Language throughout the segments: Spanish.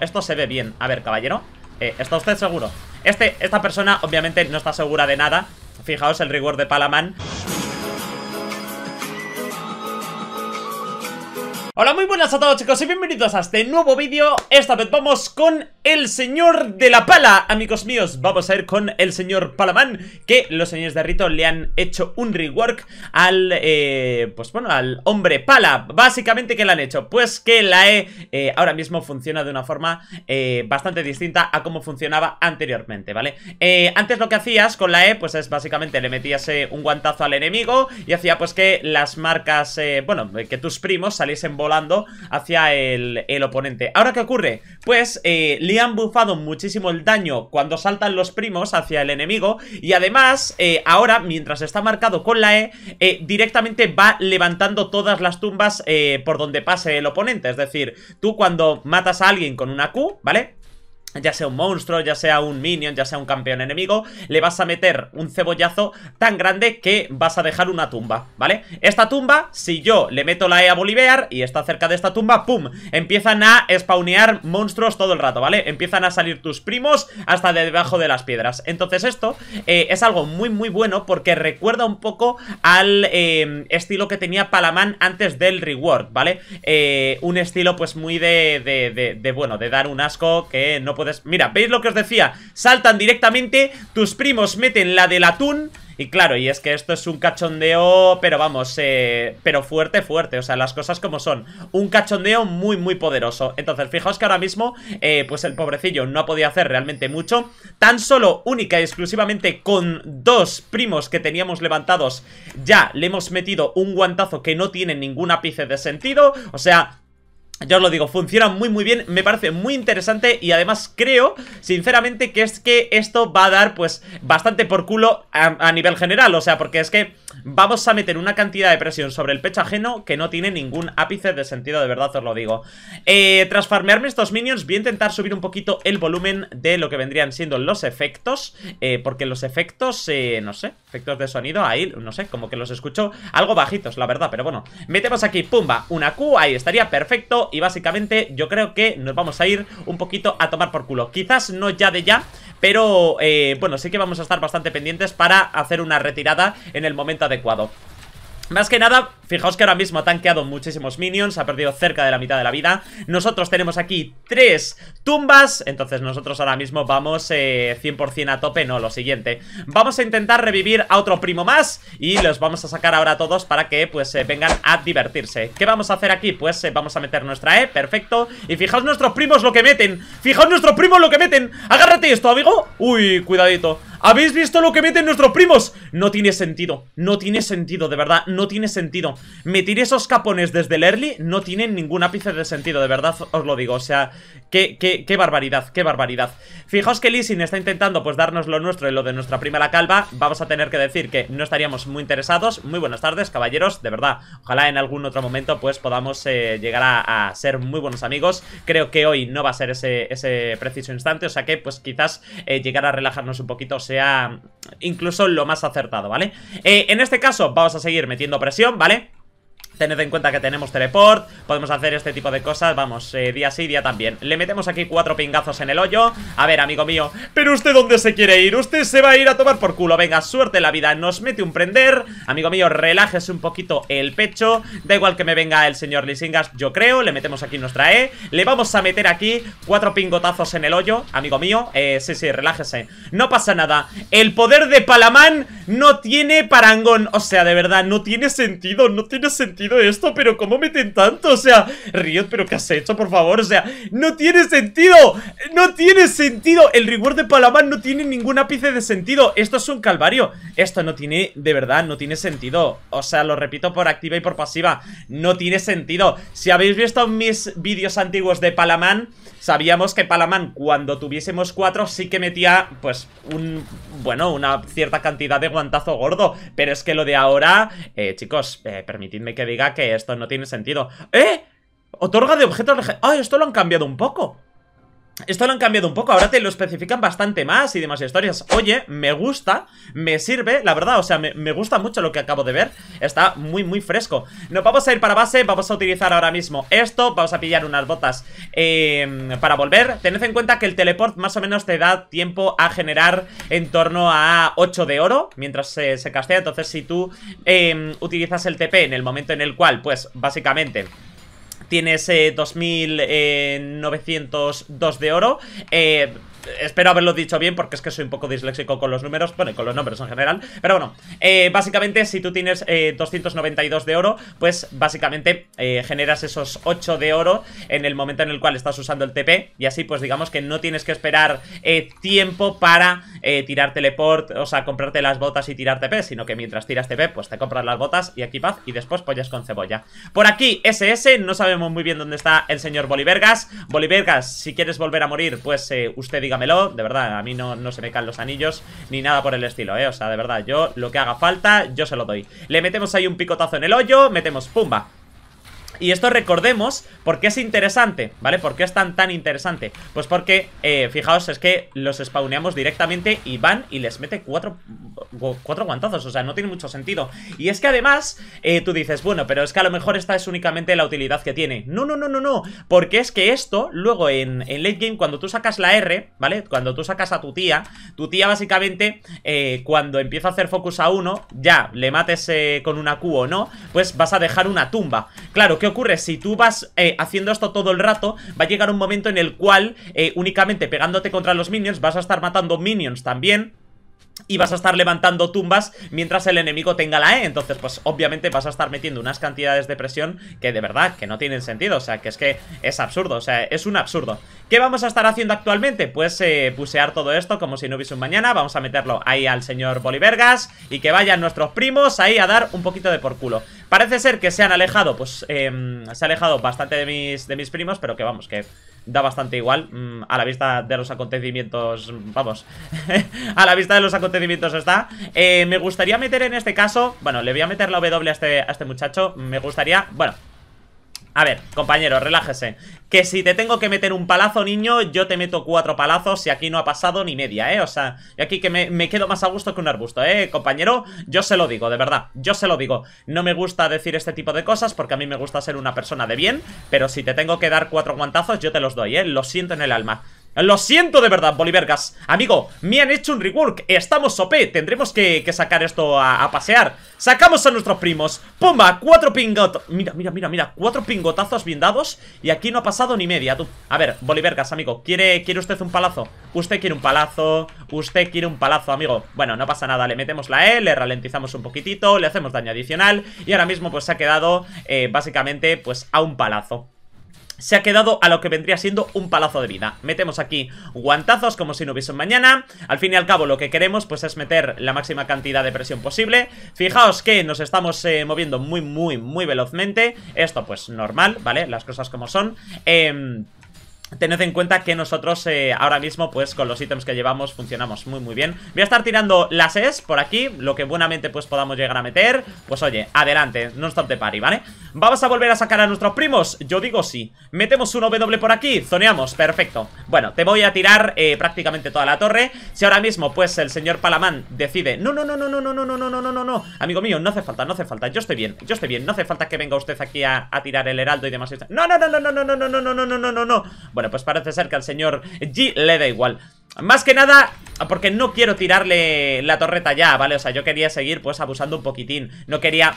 esto se ve bien A ver, caballero, eh, ¿está usted seguro? Este, esta persona obviamente no está segura de nada Fijaos el rigor de Palaman Hola, muy buenas a todos chicos y bienvenidos a este nuevo vídeo Esta vez vamos con el señor de la pala Amigos míos, vamos a ir con el señor Palaman Que los señores de Rito le han hecho un rework al, eh, pues bueno, al hombre pala Básicamente, ¿qué le han hecho? Pues que la E eh, ahora mismo funciona de una forma eh, bastante distinta a cómo funcionaba anteriormente, ¿vale? Eh, antes lo que hacías con la E, pues es básicamente le metías un guantazo al enemigo Y hacía pues que las marcas, bueno, que tus primos saliesen volando hacia el, oponente. ¿Ahora qué ocurre? Pues eh, le han bufado muchísimo el daño cuando saltan los primos hacia el enemigo y además eh, ahora, mientras está marcado con la E, eh, directamente va levantando todas las tumbas por donde pase el oponente. Es decir, tú cuando matas a alguien con una Q, ¿vale? ya sea un monstruo, ya sea un minion, ya sea un campeón enemigo, le vas a meter un cebollazo tan grande que vas a dejar una tumba, ¿vale? Esta tumba, si yo le meto la E a Bolivar y está cerca de esta tumba, ¡pum! Empiezan a spawnear monstruos todo el rato, ¿vale? Empiezan a salir tus primos hasta debajo de las piedras. Entonces esto eh, es algo muy muy bueno porque recuerda un poco al eh, estilo que tenía Palamán antes del reward, ¿vale? Eh, un estilo pues muy de, de, de, bueno, de dar un asco que no Mira, ¿veis lo que os decía? Saltan directamente, tus primos meten la del atún... Y claro, y es que esto es un cachondeo, pero vamos, eh, pero fuerte, fuerte, o sea, las cosas como son. Un cachondeo muy, muy poderoso. Entonces, fijaos que ahora mismo, eh, pues el pobrecillo no ha podido hacer realmente mucho. Tan solo, única y exclusivamente con dos primos que teníamos levantados, ya le hemos metido un guantazo que no tiene ningún ápice de sentido. O sea, ya os lo digo, funciona muy muy bien, me parece muy interesante y además creo, sinceramente, que es que esto va a dar pues bastante por culo a, nivel general, o sea, porque es que vamos a meter una cantidad de presión sobre el pecho ajeno que no tiene ningún ápice de sentido, de verdad os lo digo. Eh, tras farmearme estos minions voy a intentar subir un poquito el volumen de lo que vendrían siendo los efectos, eh, porque los efectos, eh, no sé, efectos de sonido ahí, no sé, como que los escucho algo bajitos, la verdad, pero bueno Metemos aquí, pumba, una Q, ahí estaría perfecto Y básicamente yo creo que nos vamos a ir un poquito a tomar por culo Quizás no ya de ya, pero eh, bueno, sí que vamos a estar bastante pendientes para hacer una retirada en el momento adecuado más que nada Fijaos que ahora mismo ha tanqueado muchísimos minions, ha perdido cerca de la mitad de la vida. Nosotros tenemos aquí tres tumbas, entonces nosotros ahora mismo vamos 100% eh, a tope, no, lo siguiente. Vamos a intentar revivir a otro primo más y los vamos a sacar ahora todos para que pues eh, vengan a divertirse. ¿Qué vamos a hacer aquí? Pues eh, vamos a meter nuestra E, perfecto. Y fijaos nuestros primos lo que meten, fijaos nuestros primos lo que meten. Agárrate esto, amigo. Uy, cuidadito. ¿Habéis visto lo que meten nuestros primos? No tiene sentido, no tiene sentido, de verdad, no tiene sentido Metir esos capones desde el early no tienen ningún ápice de sentido, de verdad os lo digo. O sea, qué, qué, qué barbaridad, qué barbaridad. Fijaos que Lissin está intentando pues darnos lo nuestro y lo de nuestra prima la calva. Vamos a tener que decir que no estaríamos muy interesados. Muy buenas tardes, caballeros, de verdad. Ojalá en algún otro momento pues podamos eh, llegar a, ser muy buenos amigos. Creo que hoy no va a ser ese, preciso instante, o sea que pues quizás eh, llegar a relajarnos un poquito sea incluso lo más acertado, ¿vale? Eh, en este caso vamos a seguir metiendo presión, ¿vale? Tened en cuenta que tenemos teleport Podemos hacer este tipo de cosas, vamos, eh, día sí, día también Le metemos aquí cuatro pingazos en el hoyo A ver, amigo mío, ¿pero usted dónde se quiere ir? Usted se va a ir a tomar por culo Venga, suerte la vida, nos mete un prender Amigo mío, relájese un poquito el pecho Da igual que me venga el señor Lisingas, yo creo Le metemos aquí nuestra E Le vamos a meter aquí cuatro pingotazos en el hoyo Amigo mío, eh, sí, sí, relájese No pasa nada, el poder de Palamán no tiene parangón O sea, de verdad, no tiene sentido, no tiene sentido esto, pero ¿cómo meten tanto? O sea, Riot, ¿pero qué has hecho, por favor? O sea, no tiene sentido, no tiene sentido. El reward de Palamán no tiene ningún ápice de sentido. Esto es un calvario. Esto no tiene, de verdad, no tiene sentido. O sea, lo repito por activa y por pasiva, no tiene sentido. Si habéis visto mis vídeos antiguos de Palamán, sabíamos que Palamán, cuando tuviésemos cuatro, sí que metía, pues, un, bueno, una cierta cantidad de guantazo gordo. Pero es que lo de ahora, eh, chicos, eh, permitidme que diga que esto no tiene sentido. ¡Eh! Otorga de objetos... Ah, esto lo han cambiado un poco! Esto lo han cambiado un poco, ahora te lo especifican bastante más y demás historias Oye, me gusta, me sirve, la verdad, o sea, me, gusta mucho lo que acabo de ver Está muy, muy fresco Nos vamos a ir para base, vamos a utilizar ahora mismo esto Vamos a pillar unas botas em, para volver Tened en cuenta que el teleport más o menos te da tiempo a generar en torno a 8 de oro Mientras se, se castea, entonces si tú em, utilizas el TP en el momento en el cual, pues, básicamente... Tienes 2902 eh, de oro. Eh, espero haberlo dicho bien porque es que soy un poco disléxico con los números, bueno, con los nombres en general. Pero bueno, eh, básicamente si tú tienes 292 eh, de oro, pues básicamente eh, generas esos 8 de oro en el momento en el cual estás usando el TP. Y así pues digamos que no tienes que esperar tiempo para tirar teleport, o sea, comprarte las botas y tirar TP, sino que mientras tiras TP, pues te compras las botas y paz. y después pollas con cebolla. Por aquí, SS, no sabemos muy bien dónde está el señor Bolivergas. Bolivergas, si quieres volver a morir, pues usted diga de verdad, a mí no, no se me caen los anillos ni nada por el estilo, ¿eh? O sea, de verdad, yo lo que haga falta, yo se lo doy. Le metemos ahí un picotazo en el hoyo, metemos, pumba, y esto recordemos, porque es interesante? ¿Vale? ¿Por qué es tan tan interesante? Pues porque, eh, fijaos, es que los spawneamos directamente y van y les mete cuatro, cuatro guantazos, o sea, no tiene mucho sentido. Y es que además, eh, tú dices, bueno, pero es que a lo mejor esta es únicamente la utilidad que tiene. No, no, no, no, no, porque es que esto, luego en, en late game, cuando tú sacas la R, ¿vale? Cuando tú sacas a tu tía, tu tía básicamente, eh, cuando empieza a hacer focus a uno, ya le mates eh, con una Q o no, pues vas a dejar una tumba. Claro, que ocurre? Si tú vas eh, haciendo esto todo el rato, va a llegar un momento en el cual eh, únicamente pegándote contra los minions vas a estar matando minions también. Y vas a estar levantando tumbas mientras el enemigo tenga la E Entonces pues obviamente vas a estar metiendo unas cantidades de presión Que de verdad que no tienen sentido O sea que es que es absurdo, o sea es un absurdo ¿Qué vamos a estar haciendo actualmente? Pues eh, todo esto como si no hubiese un mañana Vamos a meterlo ahí al señor Bolivergas Y que vayan nuestros primos ahí a dar un poquito de por culo Parece ser que se han alejado, pues em, se ha alejado bastante de mis, de mis primos, pero que vamos, que da bastante igual mm, a la vista de los acontecimientos, vamos, a la vista de los acontecimientos está. Eh, me gustaría meter en este caso, bueno, le voy a meter la W a este, a este muchacho, me gustaría, bueno, a ver, compañero, relájese Que si te tengo que meter un palazo, niño Yo te meto cuatro palazos y aquí no ha pasado ni media, ¿eh? O sea, y aquí que me, me, quedo más a gusto que un arbusto, ¿eh? Compañero, yo se lo digo, de verdad Yo se lo digo No me gusta decir este tipo de cosas porque a mí me gusta ser una persona de bien Pero si te tengo que dar cuatro guantazos, yo te los doy, ¿eh? Lo siento en el alma lo siento de verdad, Bolivergas Amigo, me han hecho un rework Estamos OP, tendremos que, sacar esto a, pasear Sacamos a nuestros primos Pumba, cuatro pingot... Mira, mira, mira, mira Cuatro pingotazos blindados Y aquí no ha pasado ni media, tú A ver, Bolivergas, amigo ¿quiere, ¿Quiere usted un palazo? Usted quiere un palazo Usted quiere un palazo, amigo Bueno, no pasa nada Le metemos la E, le ralentizamos un poquitito Le hacemos daño adicional Y ahora mismo pues se ha quedado eh, Básicamente pues a un palazo se ha quedado a lo que vendría siendo un palazo de vida Metemos aquí guantazos como si no hubiese mañana Al fin y al cabo lo que queremos pues es meter la máxima cantidad de presión posible Fijaos que nos estamos eh, moviendo muy muy muy velozmente Esto pues normal, ¿vale? Las cosas como son Eh... Tened en cuenta que nosotros ahora mismo, pues con los ítems que llevamos funcionamos muy muy bien Voy a estar tirando las s por aquí, lo que buenamente pues podamos llegar a meter Pues oye, adelante, no stop de party, ¿vale? ¿Vamos a volver a sacar a nuestros primos? Yo digo sí Metemos un W por aquí, zoneamos, perfecto Bueno, te voy a tirar prácticamente toda la torre Si ahora mismo pues el señor Palamán decide No, no, no, no, no, no, no, no, no, no, no, no Amigo mío, no hace falta, no hace falta, yo estoy bien, yo estoy bien No hace falta que venga usted aquí a, a tirar el heraldo y demás No, no, no, no, no, no, no, no, no, no, no, no, no bueno, pues parece ser que al señor G le da igual Más que nada porque no quiero tirarle la torreta ya, ¿vale? O sea, yo quería seguir pues abusando un poquitín No quería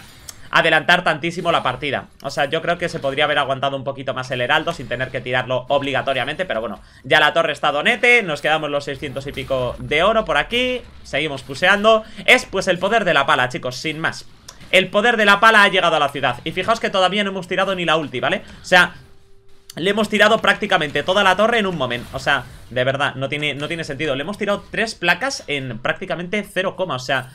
adelantar tantísimo la partida O sea, yo creo que se podría haber aguantado un poquito más el heraldo Sin tener que tirarlo obligatoriamente Pero bueno, ya la torre está donete Nos quedamos los 600 y pico de oro por aquí Seguimos puseando Es pues el poder de la pala, chicos, sin más El poder de la pala ha llegado a la ciudad Y fijaos que todavía no hemos tirado ni la ulti, ¿vale? O sea, le hemos tirado prácticamente toda la torre en un momento O sea, de verdad, no tiene, no tiene sentido Le hemos tirado tres placas en prácticamente 0, o sea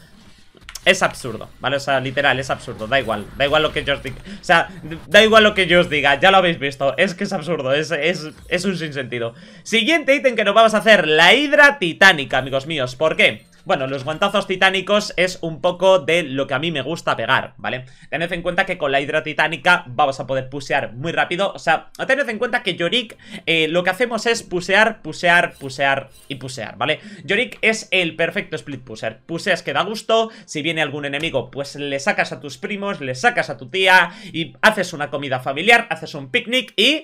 es absurdo, ¿vale? O sea, literal, es absurdo, da igual, da igual lo que yo os diga O sea, da igual lo que yo os diga, ya lo habéis visto Es que es absurdo, es, es, es un sinsentido Siguiente ítem que nos vamos a hacer, la hidra titánica, amigos míos ¿Por qué? Bueno, los guantazos titánicos es un poco de lo que a mí me gusta pegar, ¿vale? Tened en cuenta que con la hidra titánica vamos a poder pusear muy rápido. O sea, tened en cuenta que Yorick eh, lo que hacemos es pusear, pusear, pusear y pusear, ¿vale? Yorick es el perfecto split pusher. Puseas que da gusto, si viene algún enemigo, pues le sacas a tus primos, le sacas a tu tía y haces una comida familiar, haces un picnic y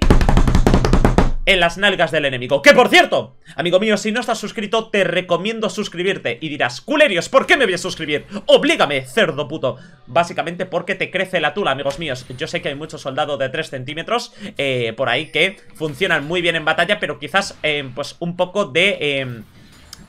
en las nalgas del enemigo. Que por cierto, amigo mío, si no estás suscrito, te recomiendo suscribirte. Y dirás, culerios, ¿por qué me voy a suscribir? Oblígame, cerdo puto. Básicamente porque te crece la tula, amigos míos. Yo sé que hay muchos soldados de 3 centímetros eh, por ahí que funcionan muy bien en batalla, pero quizás eh, pues un poco de... Eh,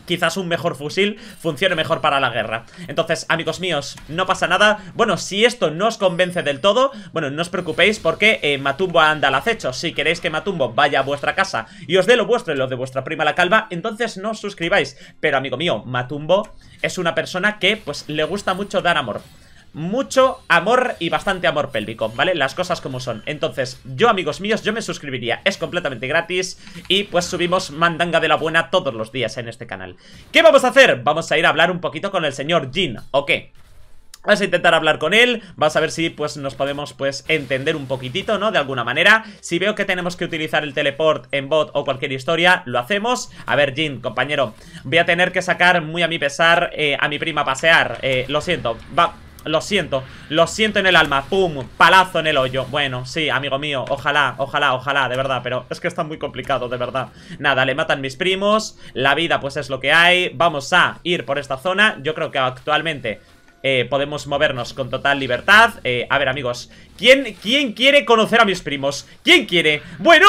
quizás un mejor fusil funcione mejor para la guerra. Entonces, amigos míos, no pasa nada. Bueno, si esto no os convence del todo, bueno, no os preocupéis porque eh, Matumbo anda al acecho. Si queréis que Matumbo vaya a vuestra casa y os dé lo vuestro y lo de vuestra prima la calva, entonces no os suscribáis. Pero, amigo mío, Matumbo es una persona que, pues, le gusta mucho dar amor mucho amor y bastante amor pélvico, ¿vale? Las cosas como son. Entonces, yo, amigos míos, yo me suscribiría. Es completamente gratis y pues subimos mandanga de la buena todos los días en este canal. ¿Qué vamos a hacer? Vamos a ir a hablar un poquito con el señor Jin, ¿o qué? Vamos a intentar hablar con él, vamos a ver si pues nos podemos pues entender un poquitito, ¿no? De alguna manera, si veo que tenemos que utilizar el teleport en bot o cualquier historia, lo hacemos A ver, Jin, compañero, voy a tener que sacar muy a mi pesar eh, a mi prima a pasear eh, Lo siento, va, lo siento, lo siento en el alma Pum, palazo en el hoyo Bueno, sí, amigo mío, ojalá, ojalá, ojalá De verdad, pero es que está muy complicado, de verdad Nada, le matan mis primos La vida pues es lo que hay Vamos a ir por esta zona Yo creo que actualmente eh, podemos movernos con total libertad eh, A ver, amigos ¿quién, ¿Quién quiere conocer a mis primos? ¿Quién quiere? ¡Bueno!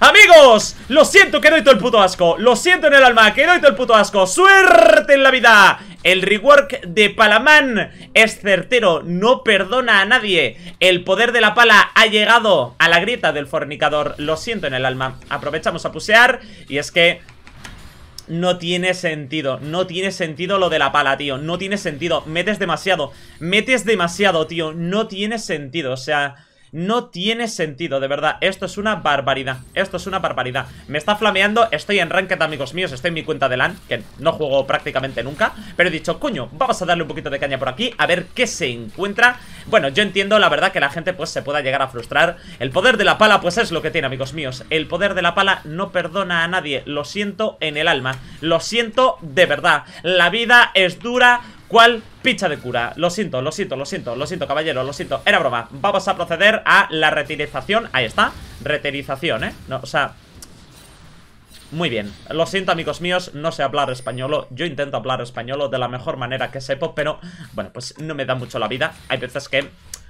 ¡Amigos! Lo siento que doy todo el puto asco Lo siento en el alma que doy todo el puto asco ¡Suerte en la vida! El rework de Palamán es certero, no perdona a nadie El poder de la pala ha llegado a la grieta del fornicador Lo siento en el alma Aprovechamos a pusear Y es que no tiene sentido, no tiene sentido lo de la pala, tío No tiene sentido, metes demasiado Metes demasiado, tío, no tiene sentido, o sea... No tiene sentido, de verdad Esto es una barbaridad, esto es una barbaridad Me está flameando, estoy en ranked, amigos míos Estoy en mi cuenta de LAN, que no juego prácticamente nunca Pero he dicho, coño, vamos a darle un poquito de caña por aquí A ver qué se encuentra Bueno, yo entiendo, la verdad, que la gente pues se pueda llegar a frustrar El poder de la pala, pues es lo que tiene, amigos míos El poder de la pala no perdona a nadie Lo siento en el alma Lo siento de verdad La vida es dura ¿Cuál picha de cura? Lo siento, lo siento, lo siento, lo siento, caballero, lo siento Era broma, vamos a proceder a la retirización Ahí está, reterización, ¿eh? No, o sea... Muy bien, lo siento amigos míos, no sé hablar español Yo intento hablar español de la mejor manera que sepa Pero, bueno, pues no me da mucho la vida Hay veces que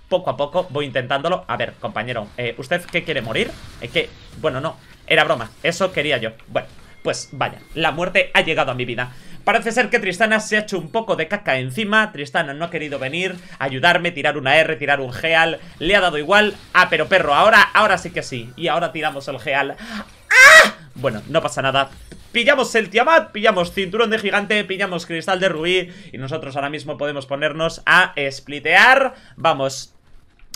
poco a poco voy intentándolo A ver, compañero, eh, ¿usted qué quiere morir? Es eh, que, bueno, no, era broma, eso quería yo Bueno, pues vaya, la muerte ha llegado a mi vida Parece ser que Tristana se ha hecho un poco de caca encima Tristana no ha querido venir, ayudarme, tirar una R, tirar un Geal Le ha dado igual Ah, pero perro, ahora, ahora sí que sí Y ahora tiramos el Geal ¡Ah! Bueno, no pasa nada Pillamos el Tiamat, pillamos Cinturón de Gigante, pillamos Cristal de Ruí. Y nosotros ahora mismo podemos ponernos a splitear Vamos,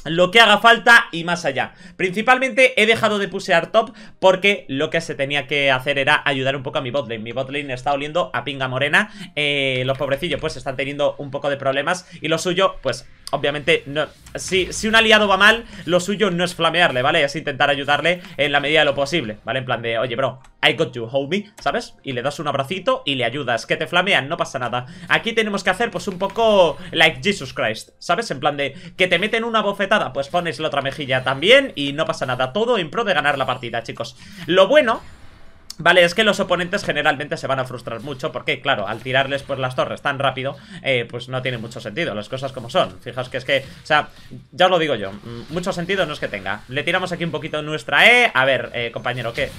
lo que haga falta y más allá. Principalmente he dejado de pusear top porque lo que se tenía que hacer era ayudar un poco a mi botlane. Mi botlane está oliendo a pinga morena. Eh, los pobrecillos pues están teniendo un poco de problemas y lo suyo pues obviamente no... Si, si un aliado va mal, lo suyo no es flamearle, ¿vale? Es intentar ayudarle en la medida de lo posible, ¿vale? En plan de, oye bro, I got you, homie, ¿sabes? Y le das un abracito y le ayudas, que te flamean, no pasa nada. Aquí tenemos que hacer pues un poco like Jesus Christ, ¿sabes? En plan de que te meten una bofetada pues pones la otra mejilla también y no pasa nada. Todo en pro de ganar la partida, chicos. Lo bueno Vale, es que los oponentes generalmente se van a frustrar mucho porque, claro, al tirarles pues las torres tan rápido, eh, pues no tiene mucho sentido, las cosas como son. Fijaos que es que, o sea, ya os lo digo yo, mm, mucho sentido no es que tenga. Le tiramos aquí un poquito nuestra E, a ver, eh, compañero, ¿qué?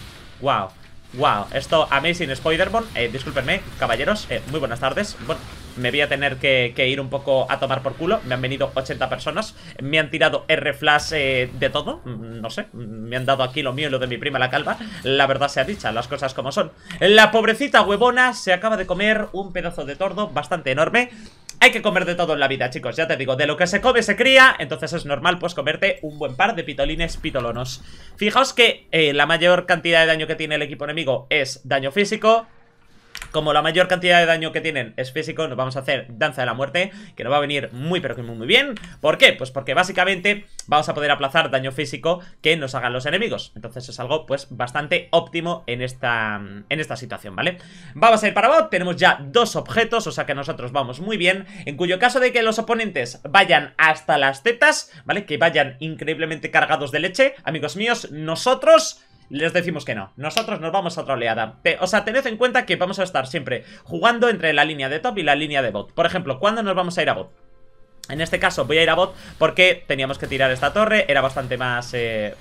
Wow Wow, esto Amazing Spiderman, eh, Discúlpenme, caballeros, eh, muy buenas tardes Bueno, me voy a tener que, ir un poco a tomar por culo Me han venido 80 personas Me han tirado R-Flash eh, de todo mm, No sé, me han dado aquí lo mío y lo de mi prima la calva La verdad se ha dicha, las cosas como son La pobrecita huevona se acaba de comer un pedazo de tordo bastante enorme hay que comer de todo en la vida, chicos, ya te digo De lo que se come se cría, entonces es normal Pues comerte un buen par de pitolines pitolonos Fijaos que eh, la mayor cantidad de daño que tiene el equipo enemigo Es daño físico como la mayor cantidad de daño que tienen es físico, nos vamos a hacer Danza de la Muerte, que nos va a venir muy pero que muy, muy bien. ¿Por qué? Pues porque básicamente vamos a poder aplazar daño físico que nos hagan los enemigos. Entonces es algo pues bastante óptimo en esta, mm, en esta situación, ¿vale? Vamos a ir para bot, tenemos ya dos objetos, o sea que nosotros vamos muy bien, en cuyo caso de que los oponentes vayan hasta las tetas, ¿vale? Que vayan increíblemente cargados de leche, amigos míos, nosotros les decimos que no. Nosotros nos vamos a otra oleada o sea, tened en cuenta que vamos a estar siempre jugando entre la línea de top y la línea de bot. Por ejemplo, ¿cuándo nos vamos a ir a bot? En este caso voy a ir a bot porque teníamos que tirar esta torre, era bastante más eh,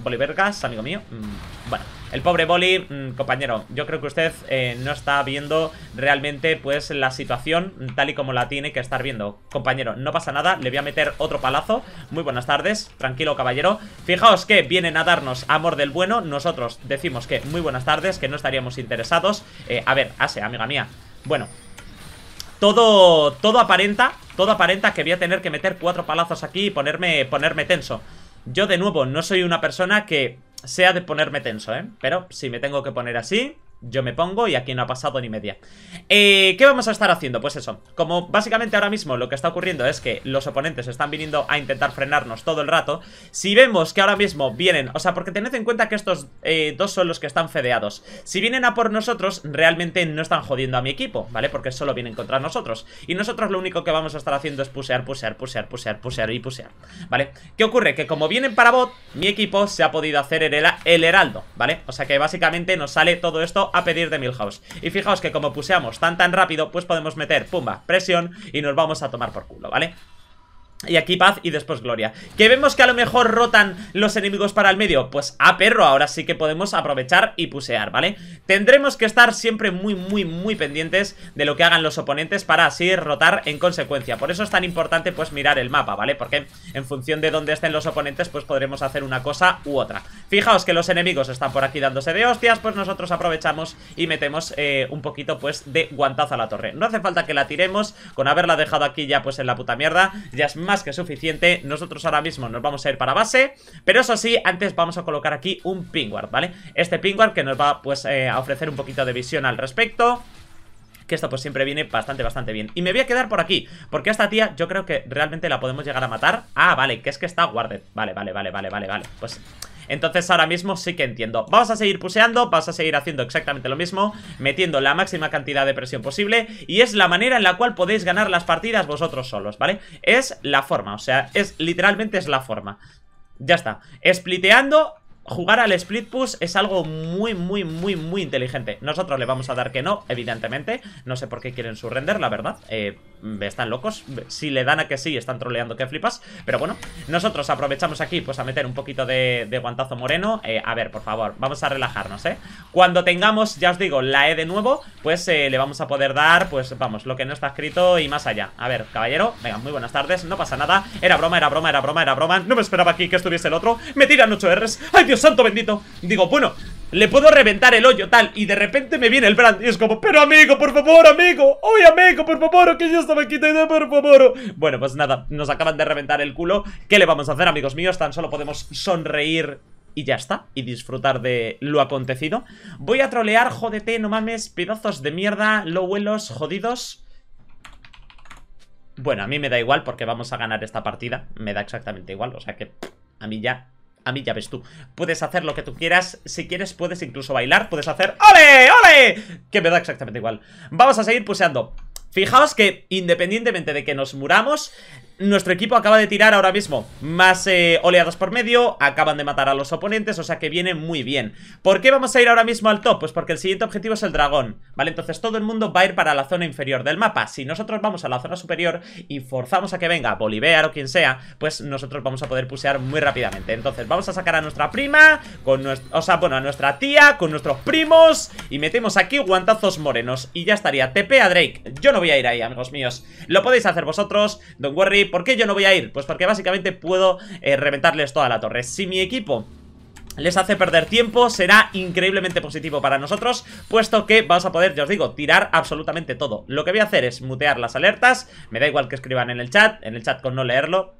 amigo mío. Mm, bueno, el pobre Boli, mm, compañero, yo creo que usted eh, no está viendo realmente pues la situación tal y como la tiene que estar viendo. Compañero, no pasa nada, le voy a meter otro palazo. Muy buenas tardes, tranquilo caballero. Fijaos que vienen a darnos amor del bueno, nosotros decimos que muy buenas tardes, que no estaríamos interesados. Eh, a ver, Ase, amiga mía. Bueno, todo, todo aparenta, todo aparenta que voy a tener que meter cuatro palazos aquí y ponerme, ponerme tenso. Yo de nuevo no soy una persona que sea de ponerme tenso, ¿eh? Pero si me tengo que poner así, yo me pongo y aquí no ha pasado ni media eh, ¿Qué vamos a estar haciendo? Pues eso, como básicamente ahora mismo lo que está ocurriendo es que los oponentes están viniendo a intentar frenarnos todo el rato Si vemos que ahora mismo vienen, o sea, porque tened en cuenta que estos eh, dos son los que están fedeados Si vienen a por nosotros, realmente no están jodiendo a mi equipo, ¿vale? Porque solo vienen contra nosotros Y nosotros lo único que vamos a estar haciendo es pusear, pusear, pusear, pusear, pusear y pusear, ¿vale? ¿Qué ocurre? Que como vienen para bot, mi equipo se ha podido hacer el, el heraldo, ¿vale? O sea que básicamente nos sale todo esto a pedir de Milhouse. Y fijaos que como puseamos tan tan rápido, pues podemos meter, pumba, presión y nos vamos a tomar por culo, ¿vale? Y aquí paz y después gloria Que vemos que a lo mejor rotan los enemigos para el medio Pues a ah, perro, ahora sí que podemos aprovechar y pusear, ¿vale? Tendremos que estar siempre muy, muy, muy pendientes De lo que hagan los oponentes para así rotar en consecuencia Por eso es tan importante pues mirar el mapa, ¿vale? Porque en función de dónde estén los oponentes Pues podremos hacer una cosa u otra Fijaos que los enemigos están por aquí dándose de hostias Pues nosotros aprovechamos y metemos eh, un poquito pues de guantazo a la torre No hace falta que la tiremos Con haberla dejado aquí ya pues en la puta mierda Ya es más que suficiente Nosotros ahora mismo nos vamos a ir para base Pero eso sí, antes vamos a colocar aquí un pingward, ¿vale? Este pingward que nos va pues eh, a ofrecer un poquito de visión al respecto que esto, pues siempre viene bastante, bastante bien Y me voy a quedar por aquí, porque esta tía yo creo que realmente la podemos llegar a matar Ah, vale, que es que está guarded Vale, vale, vale, vale, vale, vale Pues entonces ahora mismo sí que entiendo Vamos a seguir puseando, vas a seguir haciendo exactamente lo mismo Metiendo la máxima cantidad de presión posible Y es la manera en la cual podéis ganar las partidas vosotros solos, ¿vale? Es la forma, o sea, es literalmente es la forma ya está, spliteando Jugar al split push es algo muy, muy, muy, muy inteligente Nosotros le vamos a dar que no, evidentemente No sé por qué quieren surrender, la verdad eh, Están locos Si le dan a que sí, están troleando que flipas Pero bueno, nosotros aprovechamos aquí Pues a meter un poquito de, guantazo moreno eh, A ver, por favor, vamos a relajarnos, eh Cuando tengamos, ya os digo, la E de nuevo Pues eh, le vamos a poder dar Pues vamos, lo que no está escrito y más allá A ver, caballero, venga, muy buenas tardes No pasa nada, era broma, era broma, era broma, era broma No me esperaba aquí que estuviese el otro Me tiran 8 Rs, ¡ay Dios santo bendito Digo, bueno, le puedo reventar el hoyo, tal Y de repente me viene el Brand Y es como, pero amigo, por favor, amigo Oye, amigo, por favor, que yo estaba aquí Por favor Bueno, pues nada, nos acaban de reventar el culo ¿Qué le vamos a hacer, amigos míos? Tan solo podemos sonreír y ya está, y disfrutar de lo acontecido Voy a trolear, jodete, no mames Pedazos de mierda, lo vuelos, jodidos Bueno, a mí me da igual porque vamos a ganar esta partida Me da exactamente igual, o sea que... A mí ya a mí ya ves tú. Puedes hacer lo que tú quieras. Si quieres, puedes incluso bailar. Puedes hacer ¡Ole! ¡Ole! Que me da exactamente igual. Vamos a seguir puseando. Fijaos que independientemente de que nos muramos, nuestro equipo acaba de tirar ahora mismo más eh, oleados por medio, acaban de matar a los oponentes, o sea que viene muy bien. ¿Por qué vamos a ir ahora mismo al top? Pues porque el siguiente objetivo es el dragón, ¿vale? Entonces todo el mundo va a ir para la zona inferior del mapa. Si nosotros vamos a la zona superior y forzamos a que venga Bolívar o quien sea, pues nosotros vamos a poder pusear muy rápidamente. Entonces vamos a sacar a nuestra prima, con nuestro, o sea, bueno, a nuestra tía, con nuestros primos y metemos aquí guantazos morenos y ya estaría. TP a Drake. Yo no voy a ir ahí, amigos míos. Lo podéis hacer vosotros, Don worry, ¿Por qué yo no voy a ir? Pues porque básicamente puedo eh, reventarles toda la torre. Si mi equipo les hace perder tiempo, será increíblemente positivo para nosotros, puesto que vamos a poder, ya os digo, tirar absolutamente todo. Lo que voy a hacer es mutear las alertas, me da igual que escriban en el chat, en el chat con no leerlo,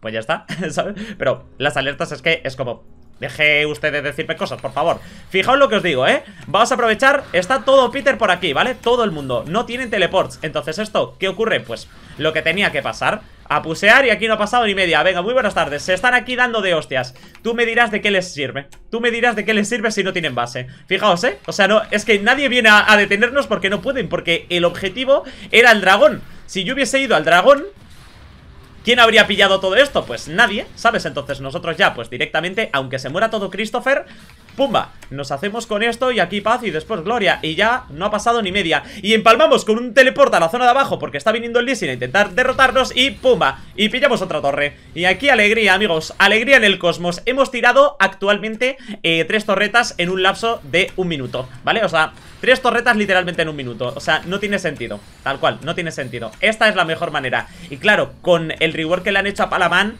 pues ya está, ¿sabes? Pero las alertas es que es como, Deje ustedes decirme cosas, por favor Fijaos lo que os digo, ¿eh? Vamos a aprovechar, está todo Peter por aquí, ¿vale? Todo el mundo, no tienen teleports Entonces esto, ¿qué ocurre? Pues lo que tenía que pasar a pusear y aquí no ha pasado ni media Venga, muy buenas tardes, se están aquí dando de hostias Tú me dirás de qué les sirve Tú me dirás de qué les sirve si no tienen base Fijaos, eh, o sea, no, es que nadie viene a, detenernos Porque no pueden, porque el objetivo Era el dragón, si yo hubiese ido al dragón ¿Quién habría pillado todo esto? Pues nadie, ¿sabes? Entonces nosotros ya, pues directamente, aunque se muera todo Christopher ¡Pumba! Nos hacemos con esto y aquí paz y después gloria Y ya no ha pasado ni media Y empalmamos con un teleporta a la zona de abajo Porque está viniendo el Lee a intentar derrotarnos Y pumba, y pillamos otra torre Y aquí alegría amigos, alegría en el cosmos Hemos tirado actualmente eh, Tres torretas en un lapso de un minuto ¿Vale? O sea, tres torretas literalmente en un minuto O sea, no tiene sentido Tal cual, no tiene sentido Esta es la mejor manera Y claro, con el reward que le han hecho a Palamán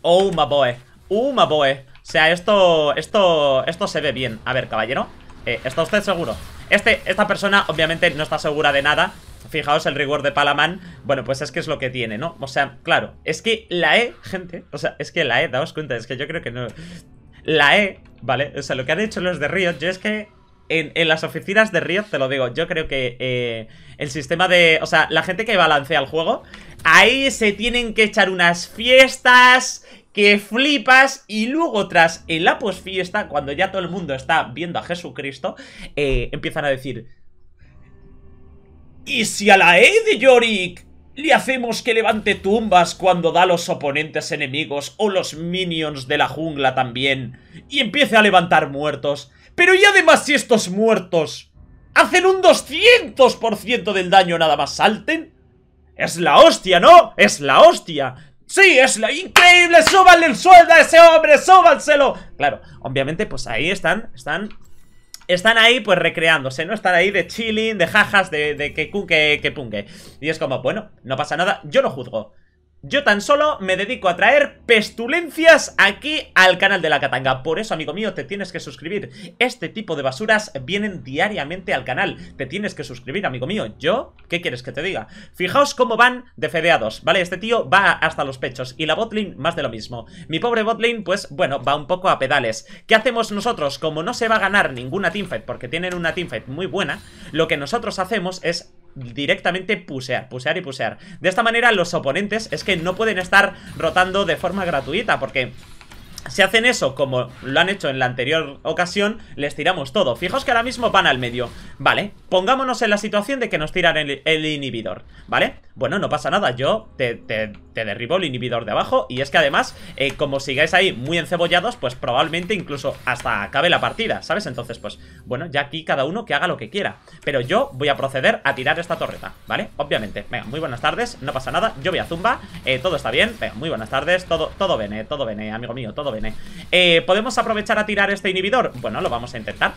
Oh my boy, oh my boy o sea, esto, esto, esto se ve bien A ver, caballero, eh, ¿está usted seguro? Este, esta persona obviamente no está segura de nada Fijaos el rigor de Palamán Bueno, pues es que es lo que tiene, ¿no? O sea, claro, es que la E, gente O sea, es que la E, daos cuenta, es que yo creo que no La E, ¿vale? O sea, lo que han hecho los de Riot, yo es que en, las oficinas de Riot, te lo digo, yo creo que eh, el sistema de... O sea, la gente que balancea el juego, ahí se tienen que echar unas fiestas que flipas y luego tras el la cuando ya todo el mundo está viendo a Jesucristo, eh, empiezan a decir... ¿Y si a la E de Yorick le hacemos que levante tumbas cuando da a los oponentes enemigos o los minions de la jungla también y empiece a levantar muertos? Pero y además si estos muertos hacen un 200% del daño nada más salten... Es la hostia, ¿no? Es la hostia. Sí, es la increíble, súbanle el sueldo a ese hombre, súbanselo. Claro, obviamente pues ahí están, están están ahí pues recreándose, ¿no? Están ahí de chilling, de jajas, de, que, cuque, que pungue. Y es como, bueno, no pasa nada, yo no juzgo. Yo tan solo me dedico a traer pestulencias aquí al canal de la Katanga Por eso, amigo mío, te tienes que suscribir. Este tipo de basuras vienen diariamente al canal. Te tienes que suscribir, amigo mío. ¿Yo? ¿Qué quieres que te diga? Fijaos cómo van de fedeados, ¿vale? Este tío va hasta los pechos y la botlane más de lo mismo. Mi pobre botlane, pues, bueno, va un poco a pedales. ¿Qué hacemos nosotros? Como no se va a ganar ninguna teamfight porque tienen una teamfight muy buena, lo que nosotros hacemos es directamente pusear, pusear y pusear. De esta manera los oponentes es que no pueden estar rotando de forma gratuita porque si hacen eso, como lo han hecho en la anterior ocasión, les tiramos todo. Fijaos que ahora mismo van al medio. Vale, pongámonos en la situación de que nos tiran el, inhibidor, ¿vale? Bueno, no pasa nada, yo te, derribo el inhibidor de abajo. Y es que además, eh, como sigáis ahí muy encebollados, pues probablemente incluso hasta acabe la partida, ¿sabes? Entonces, pues, bueno, ya aquí cada uno que haga lo que quiera. Pero yo voy a proceder a tirar esta torreta, ¿vale? Obviamente. Venga, muy buenas tardes, no pasa nada, yo voy a Zumba, eh, todo está bien. Venga, muy buenas tardes, todo, todo bene, todo bene, amigo mío, todo eh, ¿Podemos aprovechar a tirar este inhibidor? Bueno, lo vamos a intentar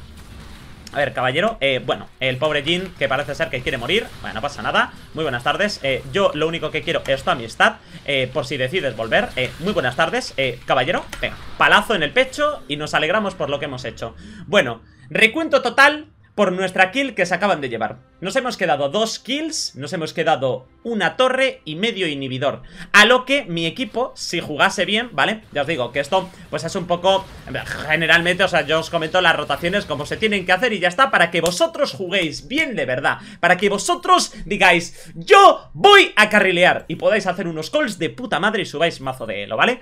a ver, caballero, eh, bueno, el pobre Jin Que parece ser que quiere morir, bueno, no pasa nada Muy buenas tardes, eh, yo lo único que quiero Es tu amistad, eh, por si decides volver Muy buenas tardes, caballero Venga, palazo en el pecho y nos alegramos Por lo que hemos hecho, bueno Recuento total, por nuestra kill que se acaban de llevar. Nos hemos quedado dos kills, nos hemos quedado una torre y medio inhibidor. A lo que mi equipo, si jugase bien, ¿vale? Ya os digo que esto, pues es un poco... Generalmente, o sea, yo os comento las rotaciones como se tienen que hacer y ya está, para que vosotros juguéis bien de verdad. Para que vosotros digáis, yo voy a carrilear y podáis hacer unos calls de puta madre y subáis mazo de elo, ¿vale?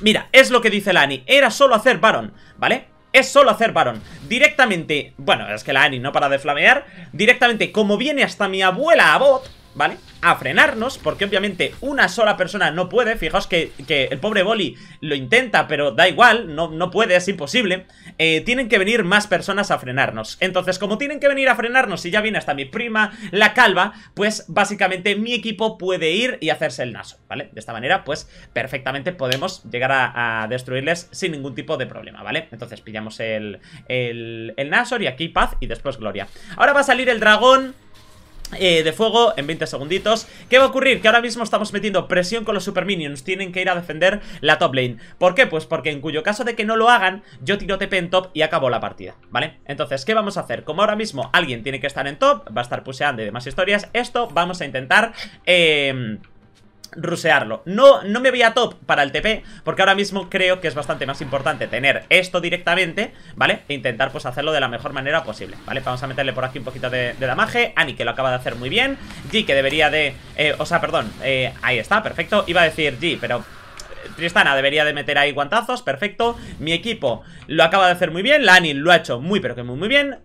Mira, es lo que dice Lani, era solo hacer Baron, ¿vale? es solo hacer varón Directamente, bueno, es que la Annie no para de flamear Directamente, como viene hasta mi abuela a bot ¿vale? A frenarnos, porque obviamente una sola persona no puede Fijaos que, el pobre Boli lo intenta, pero da igual, no, no puede, es imposible eh, Tienen que venir más personas a frenarnos Entonces, como tienen que venir a frenarnos y ya viene hasta mi prima, la calva Pues básicamente mi equipo puede ir y hacerse el naso, ¿vale? De esta manera, pues perfectamente podemos llegar a, destruirles sin ningún tipo de problema, ¿vale? Entonces pillamos el, el, el Nasor y aquí paz y después gloria Ahora va a salir el dragón eh, de fuego en 20 segunditos ¿Qué va a ocurrir? Que ahora mismo estamos metiendo presión con los super minions Tienen que ir a defender la top lane ¿Por qué? Pues porque en cuyo caso de que no lo hagan Yo tiro TP en top y acabo la partida ¿Vale? Entonces, ¿qué vamos a hacer? Como ahora mismo alguien tiene que estar en top Va a estar puseando y demás historias Esto vamos a intentar... Eh rusearlo no, no me voy a top para el TP Porque ahora mismo creo que es bastante más importante Tener esto directamente, ¿vale? E intentar pues hacerlo de la mejor manera posible, ¿vale? Vamos a meterle por aquí un poquito de, de damaje Ani que lo acaba de hacer muy bien G que debería de... Eh, o sea, perdón eh, Ahí está, perfecto Iba a decir G, pero eh, Tristana debería de meter ahí guantazos, perfecto Mi equipo lo acaba de hacer muy bien La Lani lo ha hecho muy pero que muy muy bien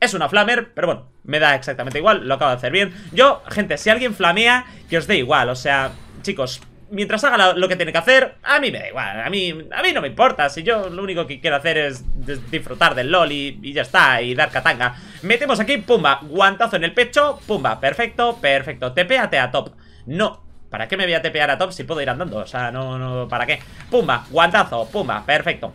Es una flamer, pero bueno, me da exactamente igual Lo acaba de hacer bien Yo, gente, si alguien flamea, que os dé igual O sea, chicos Mientras haga lo que tiene que hacer A mí me da igual, a mí, a mí no me importa Si yo lo único que quiero hacer es disfrutar del LOL y, ya está, y dar katanga Metemos aquí, pumba, guantazo en el pecho Pumba, perfecto, perfecto Tepeate a top, no ¿Para qué me voy a tepear a top si puedo ir andando? O sea, no, no, ¿para qué? Pumba, guantazo, pumba, perfecto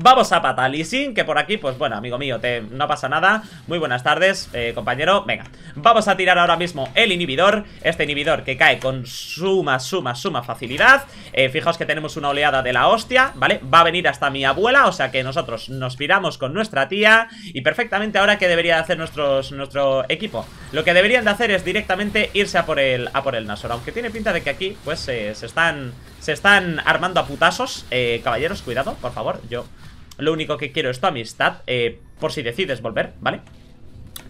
Vamos a Patalisin, que por aquí, pues bueno, amigo mío, te, no pasa nada Muy buenas tardes, eh, compañero Venga, vamos a tirar ahora mismo el inhibidor Este inhibidor que cae con suma, suma, suma facilidad eh, Fijaos que tenemos una oleada de la hostia, ¿vale? Va a venir hasta mi abuela, o sea que nosotros nos piramos con nuestra tía Y perfectamente ahora ¿qué debería hacer nuestro equipo Lo que deberían de hacer es directamente irse a por el, a por el Nasor Aunque tiene pinta de que aquí, pues eh, se están... Se están armando a putazos Caballeros, cuidado, por favor Yo lo único que quiero es tu amistad eh, Por si decides volver, ¿vale?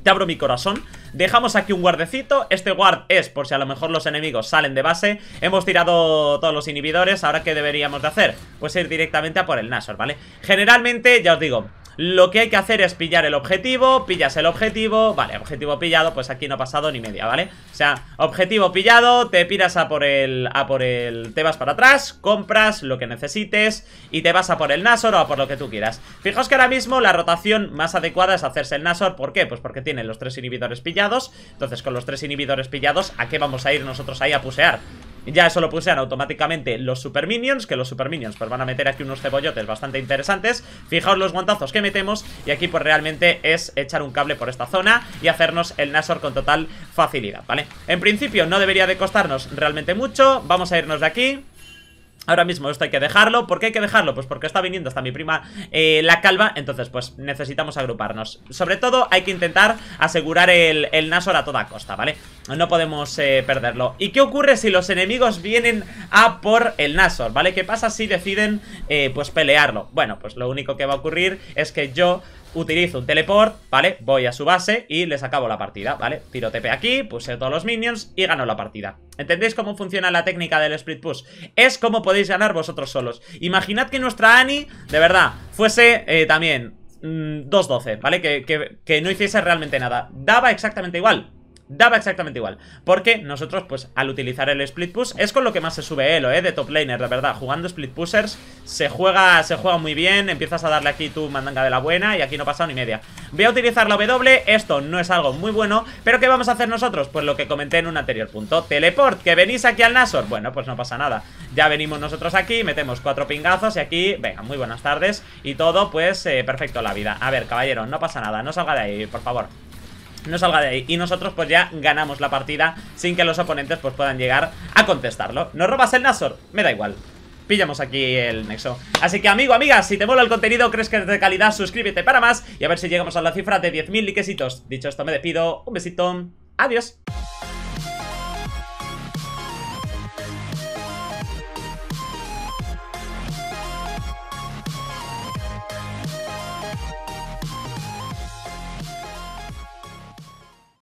Te abro mi corazón Dejamos aquí un guardecito Este guard es por si a lo mejor los enemigos salen de base Hemos tirado todos los inhibidores Ahora ¿qué deberíamos de hacer? Pues ir directamente a por el Nashor, ¿vale? Generalmente, ya os digo lo que hay que hacer es pillar el objetivo Pillas el objetivo, vale, objetivo pillado Pues aquí no ha pasado ni media, ¿vale? O sea, objetivo pillado, te piras a por el A por el, te vas para atrás Compras lo que necesites Y te vas a por el Nasor o a por lo que tú quieras Fijaos que ahora mismo la rotación más adecuada Es hacerse el Nasor, ¿por qué? Pues porque tiene los tres inhibidores pillados Entonces con los tres inhibidores pillados ¿A qué vamos a ir nosotros ahí a pusear? Ya eso lo pusean automáticamente los super minions Que los super minions pues van a meter aquí unos cebollotes bastante interesantes Fijaos los guantazos que metemos Y aquí pues realmente es echar un cable por esta zona Y hacernos el Nasor con total facilidad, ¿vale? En principio no debería de costarnos realmente mucho Vamos a irnos de aquí Ahora mismo esto hay que dejarlo, ¿por qué hay que dejarlo? Pues porque está viniendo hasta mi prima eh, la calva Entonces pues necesitamos agruparnos Sobre todo hay que intentar asegurar el, el a toda costa, ¿vale? No podemos eh, perderlo ¿Y qué ocurre si los enemigos vienen a por el Nasor? ¿Vale? ¿Qué pasa si deciden eh, pues pelearlo? Bueno, pues lo único que va a ocurrir es que yo utilizo un teleport, ¿vale? Voy a su base y les acabo la partida, ¿vale? Tiro TP aquí, puse todos los minions y gano la partida. ¿Entendéis cómo funciona la técnica del split push? Es como podéis ganar vosotros solos. Imaginad que nuestra Annie, de verdad, fuese eh, también 2-12, mm, ¿vale? que no hiciese realmente nada. Daba exactamente igual, daba exactamente igual. Porque nosotros, pues, al utilizar el split push, es con lo que más se sube Elo, ¿eh? De top laner, de verdad. Jugando split pushers, se juega, se juega muy bien. Empiezas a darle aquí tu mandanga de la buena y aquí no pasa ni media. Voy a utilizar la W. Esto no es algo muy bueno. Pero ¿qué vamos a hacer nosotros? Pues lo que comenté en un anterior punto. Teleport, que venís aquí al Nasor. Bueno, pues no pasa nada. Ya venimos nosotros aquí, metemos cuatro pingazos y aquí, venga, muy buenas tardes. Y todo, pues, eh, perfecto la vida. A ver, caballero, no pasa nada. No salga de ahí, por favor no salga de ahí Y nosotros pues ya ganamos la partida Sin que los oponentes pues puedan llegar a contestarlo ¿No robas el Nasor? Me da igual Pillamos aquí el nexo Así que amigo, amiga, si te mola el contenido Crees que es de calidad, suscríbete para más Y a ver si llegamos a la cifra de 10.000 likesitos Dicho esto me despido, un besito, adiós